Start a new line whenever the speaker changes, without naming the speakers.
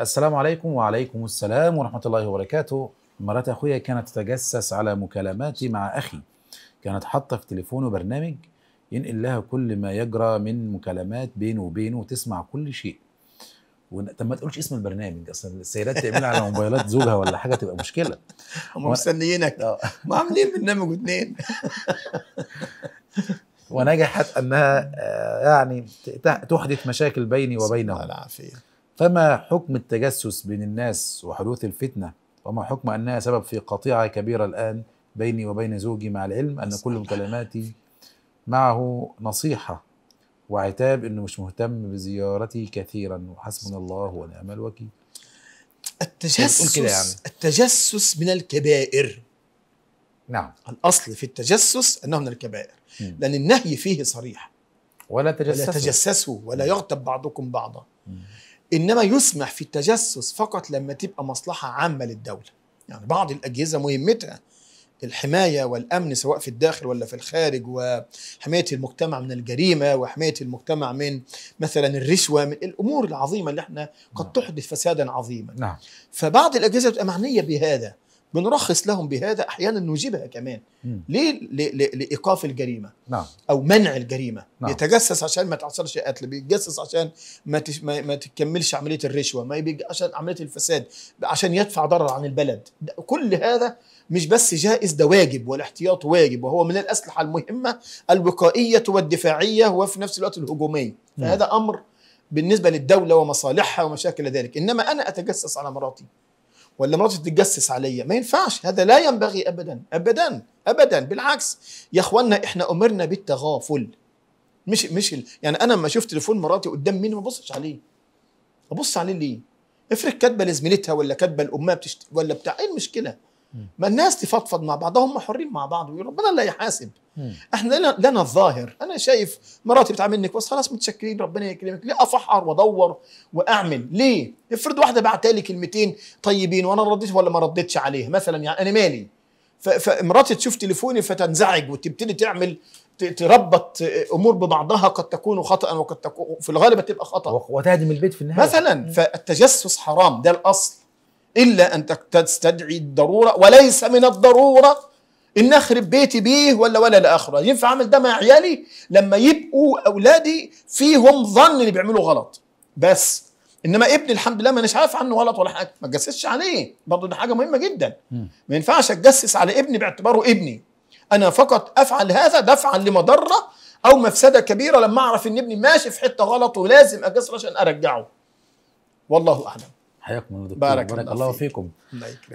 السلام عليكم وعليكم السلام ورحمة الله وبركاته مرات أخويا كانت تتجسس على مكالماتي مع أخي كانت حاطة في تليفونه برنامج ينقل لها كل ما يجرى من مكالمات بينه وبينه وتسمع كل شيء طب ما تقولش اسم البرنامج اصلا السيدات تعملها على موبايلات زوجها ولا حاجه تبقى مشكله هم مستنيينك اه ما عاملين
برنامج واثنين
ونجحت انها آه، يعني تحدث مشاكل بيني الله العافيه فما حكم التجسس بين الناس وحدوث الفتنة وما حكم أنها سبب في قطيعة كبيرة الآن بيني وبين زوجي مع العلم أن كل مكالماتي معه نصيحة وعتاب أنه مش مهتم بزيارتي كثيرا وحسبنا الله ونعم الوكيل التجسس يعني.
التجسس من الكبائر نعم الأصل في التجسس أنه من الكبائر م. لأن النهي فيه صريح ولا تجسسوا ولا تجسسوا ولا يغتب بعضكم بعضا م. انما يسمح في التجسس فقط لما تبقى مصلحه عامه للدوله يعني بعض الاجهزه مهمتها الحمايه والامن سواء في الداخل ولا في الخارج وحمايه المجتمع من الجريمه وحمايه المجتمع من مثلا الرشوه من الامور العظيمه اللي احنا قد نعم. تحدث فسادا عظيما نعم. فبعض الاجهزه بتبقى معنيه بهذا بنرخص لهم بهذا احيانا نجيبها كمان ليه لايقاف الجريمه نعم. او منع الجريمه نعم. يتجسس عشان ما تحصلش قتل بيتجسس عشان ما تش... ما, ما تكملش عمليه الرشوه ما بيج... عشان عمليه الفساد عشان يدفع ضرر عن البلد كل هذا مش بس جائز ده واجب والاحتياط واجب وهو من الاسلحه المهمه الوقائيه والدفاعيه وفي نفس الوقت الهجوميه فهذا امر بالنسبه للدوله ومصالحها ومشاكل ذلك انما انا اتجسس على مراتي ولا مراتي تتجسس عليا ما ينفعش هذا لا ينبغي ابدا ابدا ابدا بالعكس يا اخوانا احنا امرنا بالتغافل مش مش يعني انا لما اشوف تليفون مراتي قدام مين ما ابصش عليه ابص عليه ليه افرق كاتبه لزميلتها ولا كاتبه لامها بتشت... ولا بتاع ايه المشكله ما الناس تفضفض مع بعض هم حرين مع بعض ويقولوا ربنا لا يحاسب احنا لنا, لنا الظاهر انا شايف مراتي بتعاملني كويس خلاص متشكرين ربنا يكرمك ليه افحر وادور واعمل ليه افرض واحده بعت لي كلمتين طيبين وانا رديت ولا ما رديتش عليها مثلا يعني انا مالي فمراتي تشوف تليفوني فتنزعج وتبتدي تعمل تربط امور ببعضها قد تكون خطا وقد تكون في الغالب تبقى خطا وتهدم البيت في النهايه مثلا فالتجسس حرام ده الاصل إلا أن تستدعي الضرورة وليس من الضرورة ان اخرب بيتي بيه ولا ولا لاخره ينفع اعمل ده مع عيالي لما يبقوا اولادي فيهم ظن ان بيعملوا غلط بس انما ابني الحمد لله ما اناش عارف عنه غلط ولا حاجه ما تجسسش عليه برضه دي حاجه مهمه جدا ما ينفعش اتجسس على ابني باعتباره ابني انا فقط افعل هذا دفعا لمضره او مفسده كبيره لما اعرف ان ابني ماشي في حته غلط ولازم اجسر عشان ارجعه والله اعلم
حياكم الله دكتور بارك, بارك الله فيكم
الله يكرمك